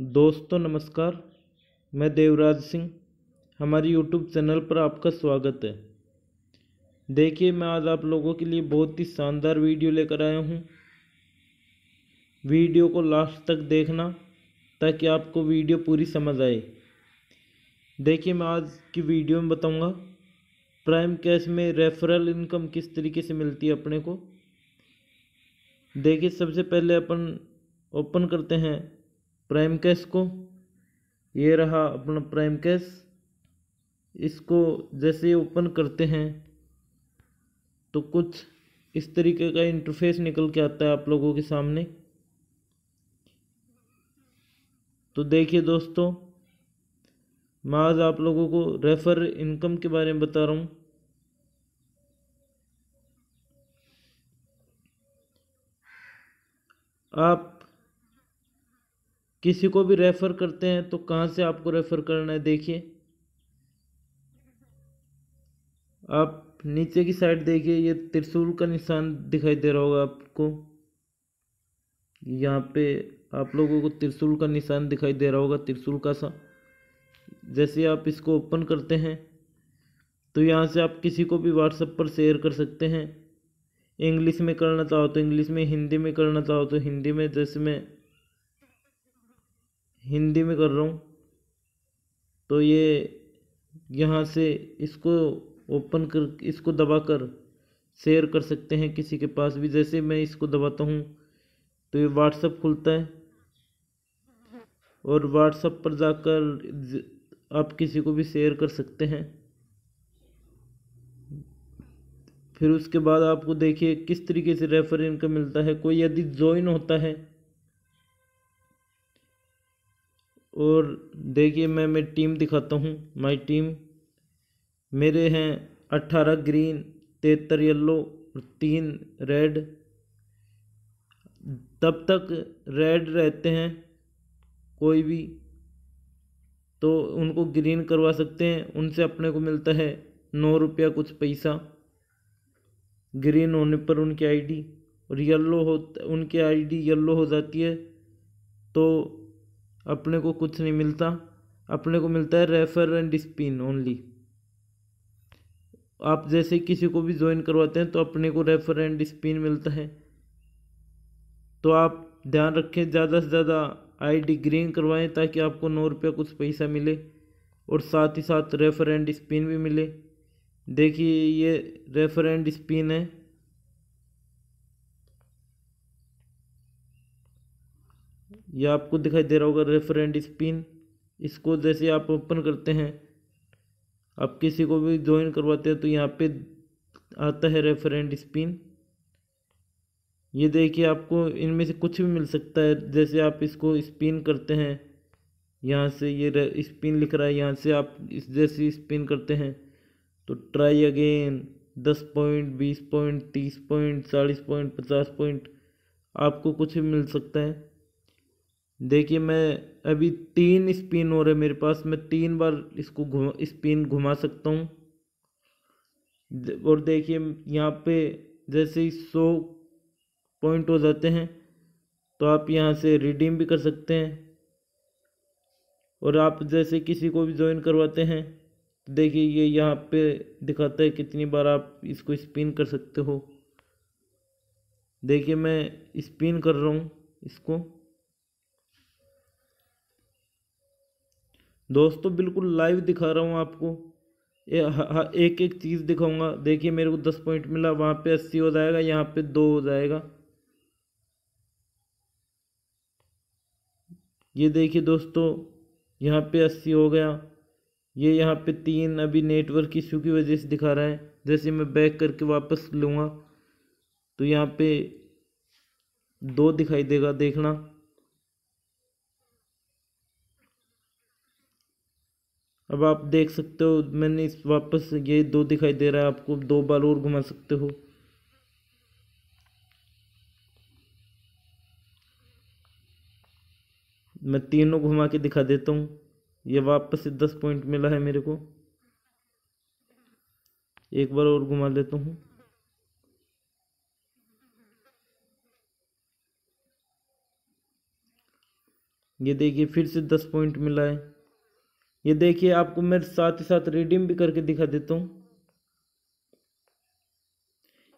दोस्तों नमस्कार मैं देवराज सिंह हमारे यूट्यूब चैनल पर आपका स्वागत है देखिए मैं आज आप लोगों के लिए बहुत ही शानदार वीडियो लेकर आया हूँ वीडियो को लास्ट तक देखना ताकि आपको वीडियो पूरी समझ आए देखिए मैं आज की वीडियो में बताऊँगा प्राइम कैश में रेफरल इनकम किस तरीके से मिलती है अपने को देखिए सबसे पहले अपन ओपन करते हैं प्राइम कैश को ये रहा अपना प्राइम कैश इसको जैसे ओपन करते हैं तो कुछ इस तरीके का इंटरफेस निकल के आता है आप लोगों के सामने तो देखिए दोस्तों मैं आज आप लोगों को रेफर इनकम के बारे में बता रहा हूँ आप किसी को भी रेफ़र करते हैं तो कहाँ से आपको रेफ़र करना है देखिए आप नीचे की साइड देखिए ये त्रिशूल का निशान दिखाई दे रहा होगा आपको यहाँ पे आप लोगों को त्रिशूल का निशान दिखाई दे रहा होगा त्रिशूल का सा जैसे आप इसको ओपन करते हैं तो यहाँ से आप किसी को भी व्हाट्सएप पर शेयर कर सकते हैं इंग्लिश में करना चाहो तो इंग्लिश में हिंदी में करना चाहो तो हिंदी में जैसे मैं हिंदी में कर रहा हूँ तो ये यहाँ से इसको ओपन कर इसको दबा कर शेयर कर सकते हैं किसी के पास भी जैसे मैं इसको दबाता हूँ तो ये व्हाट्सअप खुलता है और व्हाट्सअप पर जाकर आप किसी को भी शेयर कर सकते हैं फिर उसके बाद आपको देखिए किस तरीके से रेफर इनका मिलता है कोई यदि ज्वाइन होता है और देखिए मैं मेरी टीम दिखाता हूँ माय टीम मेरे हैं अट्ठारह ग्रीन तिहत्तर येल्लो और तीन रेड तब तक रेड रहते हैं कोई भी तो उनको ग्रीन करवा सकते हैं उनसे अपने को मिलता है नौ रुपया कुछ पैसा ग्रीन होने पर उनकी आईडी और येलो हो उनकी आईडी येलो हो जाती है तो अपने को कुछ नहीं मिलता अपने को मिलता है रेफर एंड स्पिन ओनली आप जैसे किसी को भी ज्वाइन करवाते हैं तो अपने को रेफर एंड स्पिन मिलता है तो आप ध्यान रखें ज़्यादा से ज़्यादा आईडी ग्रीन करवाएं ताकि आपको नौ रुपया कुछ पैसा मिले और साथ ही साथ रेफर एंड स्पिन भी मिले देखिए ये रेफर एंड स्पिन है यह आपको दिखाई दे रहा होगा रेफरेंट स्पिन इसको जैसे आप ओपन करते हैं आप किसी को भी ज्वाइन करवाते हैं तो यहाँ पे आता है रेफरेंट स्पिन ये देखिए आपको इनमें से कुछ भी मिल सकता है जैसे आप इसको स्पिन करते हैं यहाँ से ये स्पिन लिख रहा है यहाँ से आप इस जैसे स्पिन करते हैं तो ट्राई अगेन दस पॉइंट बीस पॉइंट तीस पॉइंट चालीस पॉइंट पचास पॉइंट आपको कुछ भी मिल सकता है देखिए मैं अभी तीन स्पिन हो रहे मेरे पास मैं तीन बार इसको घुमा स्पिन घुमा सकता हूँ और देखिए यहाँ पे जैसे ही सौ पॉइंट हो जाते हैं तो आप यहाँ से रिडीम भी कर सकते हैं और आप जैसे किसी को भी ज्वाइन करवाते हैं तो देखिए ये यहाँ पे दिखाता है कितनी बार आप इसको स्पिन कर सकते हो देखिए मैं स्पिन कर रहा हूँ इसको दोस्तों बिल्कुल लाइव दिखा रहा हूँ आपको एक एक चीज़ दिखाऊंगा देखिए मेरे को दस पॉइंट मिला वहाँ पे अस्सी हो जाएगा यहाँ पे दो हो जाएगा ये देखिए दोस्तों यहाँ पे अस्सी हो गया ये यहाँ पे तीन अभी नेटवर्क इशू की वजह से दिखा रहा है जैसे मैं बैक करके वापस लूँगा तो यहाँ पे दो दिखाई देगा देखना अब आप देख सकते हो मैंने इस वापस ये दो दिखाई दे रहा है आपको दो बार और घुमा सकते हो मैं तीनों घुमा के दिखा देता हूँ ये वापस से दस पॉइंट मिला है मेरे को एक बार और घुमा लेता हूँ ये देखिए फिर से दस पॉइंट मिला है ये देखिए आपको मैं साथ ही साथ रिडीम भी करके दिखा देता हूँ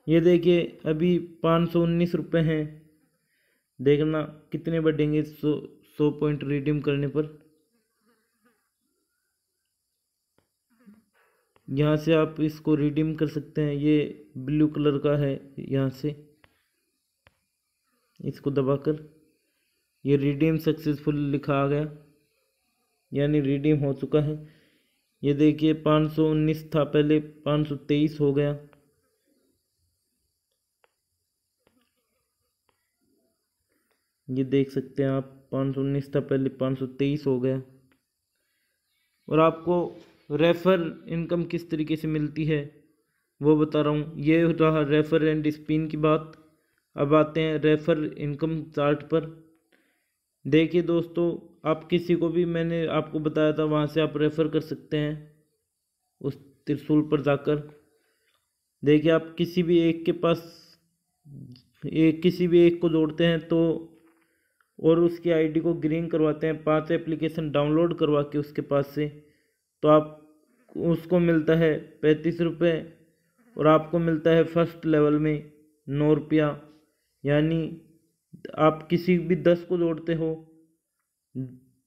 ये देखिए अभी पाँच सौ उन्नीस रुपये हैं देखना कितने बढ़ेंगे सौ सौ पॉइंट रिडीम करने पर यहाँ से आप इसको रिडीम कर सकते हैं ये ब्लू कलर का है यहाँ से इसको दबाकर ये रिडीम सक्सेसफुल लिखा आ गया यानी रिडीम हो चुका है ये देखिए 519 था पहले 523 हो गया ये देख सकते हैं आप 519 था पहले 523 हो गया और आपको रेफर इनकम किस तरीके से मिलती है वो बता रहा हूँ ये रहा रेफर एंड स्पिन की बात अब आते हैं रेफर इनकम चार्ट पर देखिए दोस्तों आप किसी को भी मैंने आपको बताया था वहाँ से आप रेफ़र कर सकते हैं उस त्रिशूल पर जाकर देखिए आप किसी भी एक के पास एक किसी भी एक को जोड़ते हैं तो और उसकी आईडी को ग्रीन करवाते हैं पांच एप्लीकेशन डाउनलोड करवा के उसके पास से तो आप उसको मिलता है पैंतीस रुपये और आपको मिलता है फर्स्ट लेवल में नौ रुपया यानी आप किसी भी दस को जोड़ते हो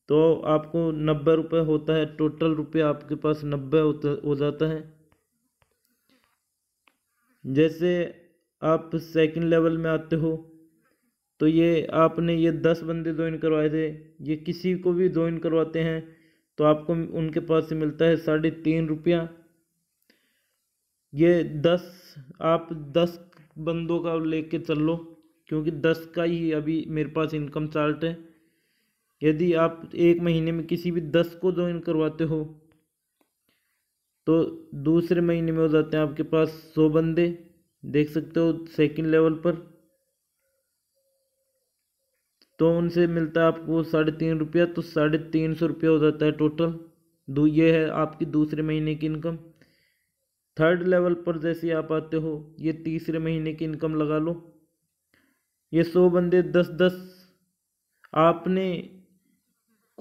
तो आपको नब्बे रुपये होता है टोटल रुपये आपके पास नब्बे हो जाता है जैसे आप सेकंड लेवल में आते हो तो ये आपने ये दस बंदे ज्वाइन करवाए थे ये किसी को भी ज्वाइन करवाते हैं तो आपको उनके पास से मिलता है साढ़े तीन रुपया ये दस आप दस बंदों का लेके चल लो क्योंकि दस का ही अभी मेरे पास इनकम चार्ट है यदि आप एक महीने में किसी भी दस को ज्वाइन करवाते हो तो दूसरे महीने में हो जाते हैं आपके पास सौ बंदे देख सकते हो सेकंड लेवल पर तो उनसे मिलता है आपको साढ़े तीन रुपया तो साढ़े तीन सौ रुपया हो जाता है टोटल दो ये है आपकी दूसरे महीने की इनकम थर्ड लेवल पर जैसे आप आते हो ये तीसरे महीने की इनकम लगा लो ये सौ बंदे दस दस आपने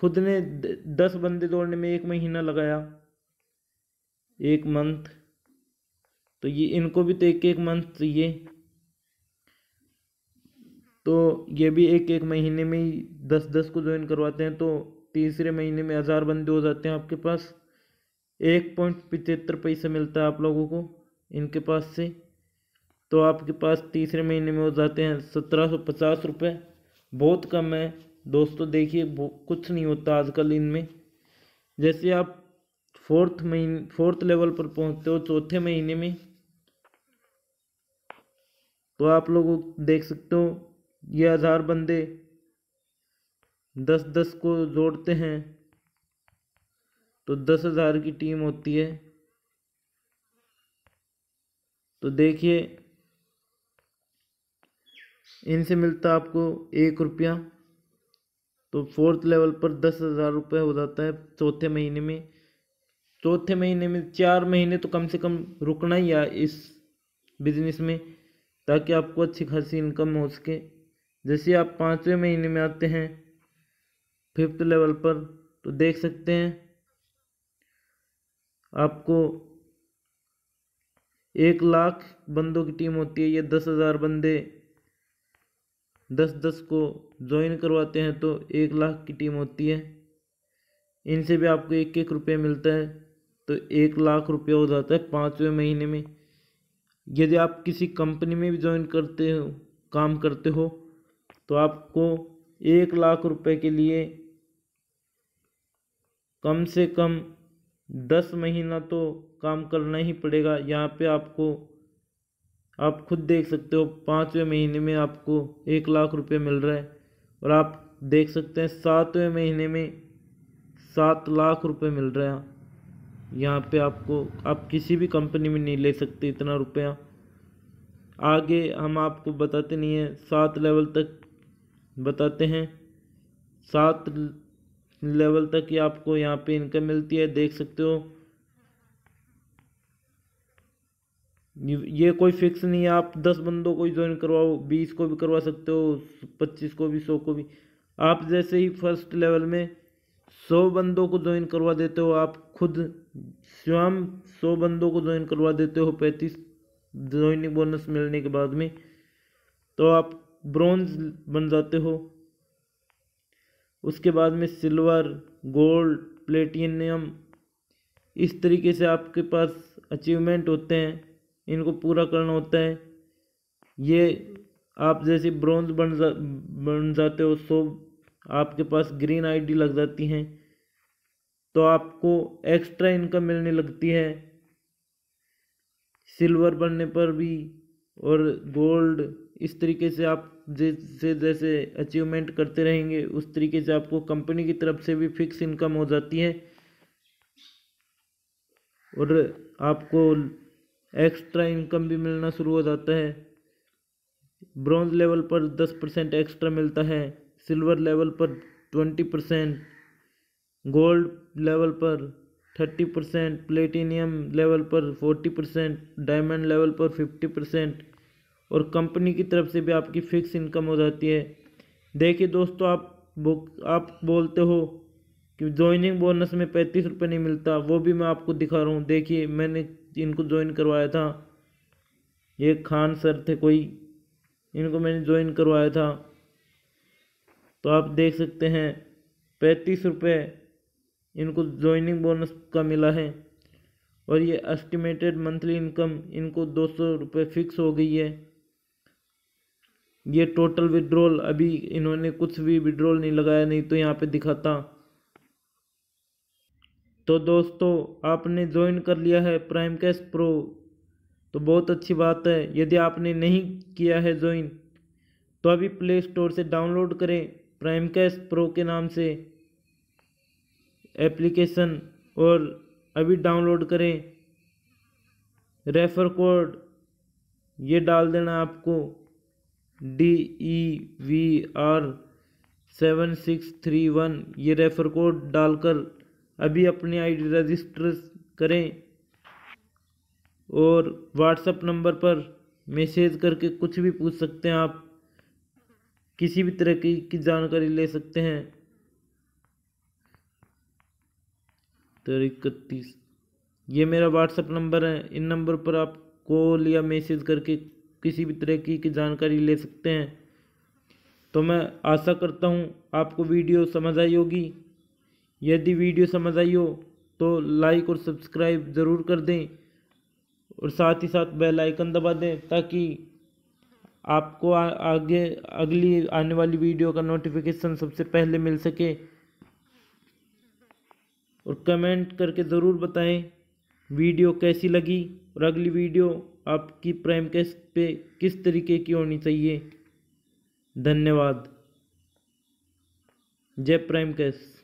खुद ने दस बंदे दौड़ने में एक महीना लगाया एक मंथ तो ये इनको भी तो एक एक मंथ चाहिए तो ये भी एक एक महीने में ही दस दस को ज्वाइन करवाते हैं तो तीसरे महीने में हज़ार बंदे हो जाते हैं आपके पास एक पॉइंट पचहत्तर पैसा मिलता है आप लोगों को इनके पास से तो आपके पास तीसरे महीने में हो जाते हैं सत्रह सौ पचास रुपये बहुत कम है दोस्तों देखिए कुछ नहीं होता आजकल इनमें जैसे आप फोर्थ महीने फोर्थ लेवल पर पहुंचते हो चौथे महीने में तो आप लोग देख सकते हो ये हज़ार बंदे दस दस को जोड़ते हैं तो दस हज़ार की टीम होती है तो देखिए इनसे मिलता आपको एक रुपया तो फोर्थ लेवल पर दस हज़ार रुपये हो जाता है चौथे महीने में चौथे महीने में चार महीने तो कम से कम रुकना ही है इस बिजनेस में ताकि आपको अच्छी खासी इनकम हो सके जैसे आप पाँचवें महीने में आते हैं फिफ्थ लेवल पर तो देख सकते हैं आपको एक लाख बंदों की टीम होती है ये दस हज़ार बंदे दस दस को ज्वाइन करवाते हैं तो एक लाख की टीम होती है इनसे भी आपको एक एक रुपया मिलता है तो एक लाख रुपया हो जाता है पाँचवें महीने में यदि आप किसी कंपनी में भी ज्वाइन करते हो काम करते हो तो आपको एक लाख रुपए के लिए कम से कम दस महीना तो काम करना ही पड़ेगा यहाँ पे आपको आप खुद देख सकते हो पाँचवें महीने में आपको एक लाख रुपये मिल रहा है और आप देख सकते हैं सातवें महीने में सात लाख रुपये मिल रहे हैं यहाँ पे आपको आप किसी भी कंपनी में नहीं ले सकते इतना रुपया आगे हम आपको बताते नहीं हैं सात लेवल तक बताते हैं सात लेवल तक ही आपको यहाँ पे इनकम मिलती है देख सकते हो ये कोई फिक्स नहीं है आप दस बंदों को ज्वाइन करवाओ बीस को भी करवा सकते हो पच्चीस को भी सौ को भी आप जैसे ही फर्स्ट लेवल में सौ बंदों को ज्वाइन करवा देते हो आप खुद स्वयं सौ बंदों को ज्वाइन करवा देते हो पैंतीस ज्वाइनिंग बोनस मिलने के बाद में तो आप ब्रॉन्ज बन जाते हो उसके बाद में सिल्वर गोल्ड प्लेटिनियम इस तरीके से आपके पास अचीवमेंट होते हैं इनको पूरा करना होता है ये आप जैसे ब्रॉन्ज बन जा बन जाते हो सो आपके पास ग्रीन आईडी लग जाती हैं तो आपको एक्स्ट्रा इनकम मिलने लगती है सिल्वर बनने पर भी और गोल्ड इस तरीके से आप जैसे जैसे अचीवमेंट करते रहेंगे उस तरीके से आपको कंपनी की तरफ से भी फिक्स इनकम हो जाती है और आपको एक्स्ट्रा इनकम भी मिलना शुरू हो जाता है ब्रॉन्ज लेवल पर दस परसेंट एक्स्ट्रा मिलता है सिल्वर लेवल पर ट्वेंटी परसेंट गोल्ड लेवल पर थर्टी परसेंट प्लेटिनियम लेवल पर फोर्टी परसेंट डायमंड लेवल पर फिफ्टी परसेंट और कंपनी की तरफ से भी आपकी फ़िक्स इनकम हो जाती है देखिए दोस्तों आप बुक आप बोलते हो कि ज्वाइनिंग बोनस में पैंतीस रुपये नहीं मिलता वो भी मैं आपको दिखा रहा हूँ देखिए मैंने इनको ज्वाइन करवाया था ये खान सर थे कोई इनको मैंने ज्वाइन करवाया था तो आप देख सकते हैं पैंतीस रुपये इनको ज्वाइनिंग बोनस का मिला है और ये एस्टिमेटेड मंथली इनकम इनको दो सौ रुपये फिक्स हो गई है ये टोटल विड्रॉल अभी इन्होंने कुछ भी विड्रॉल नहीं लगाया नहीं तो यहाँ पे दिखाता तो दोस्तों आपने ज्वाइन कर लिया है प्राइम कैश प्रो तो बहुत अच्छी बात है यदि आपने नहीं किया है ज्वाइन तो अभी प्ले स्टोर से डाउनलोड करें प्राइम कैश प्रो के नाम से एप्लीकेशन और अभी डाउनलोड करें रेफर कोड ये डाल देना आपको D E V R seven six three one ये रेफर कोड डालकर अभी अपनी आईडी रजिस्टर करें और व्हाट्सएप नंबर पर मैसेज करके कुछ भी पूछ सकते हैं आप किसी भी तरह की, की जानकारी ले सकते हैं तो इकतीस ये मेरा व्हाट्सएप नंबर है इन नंबर पर आप कॉल या मैसेज करके किसी भी तरह की, की जानकारी ले सकते हैं तो मैं आशा करता हूँ आपको वीडियो समझ आई होगी यदि वीडियो समझ आई हो तो लाइक और सब्सक्राइब ज़रूर कर दें और साथ ही साथ बेल आइकन दबा दें ताकि आपको आगे अगली आने वाली वीडियो का नोटिफिकेशन सबसे पहले मिल सके और कमेंट करके ज़रूर बताएं वीडियो कैसी लगी और अगली वीडियो आपकी प्राइम कैश पे किस तरीके की होनी चाहिए धन्यवाद जय प्राइम कैश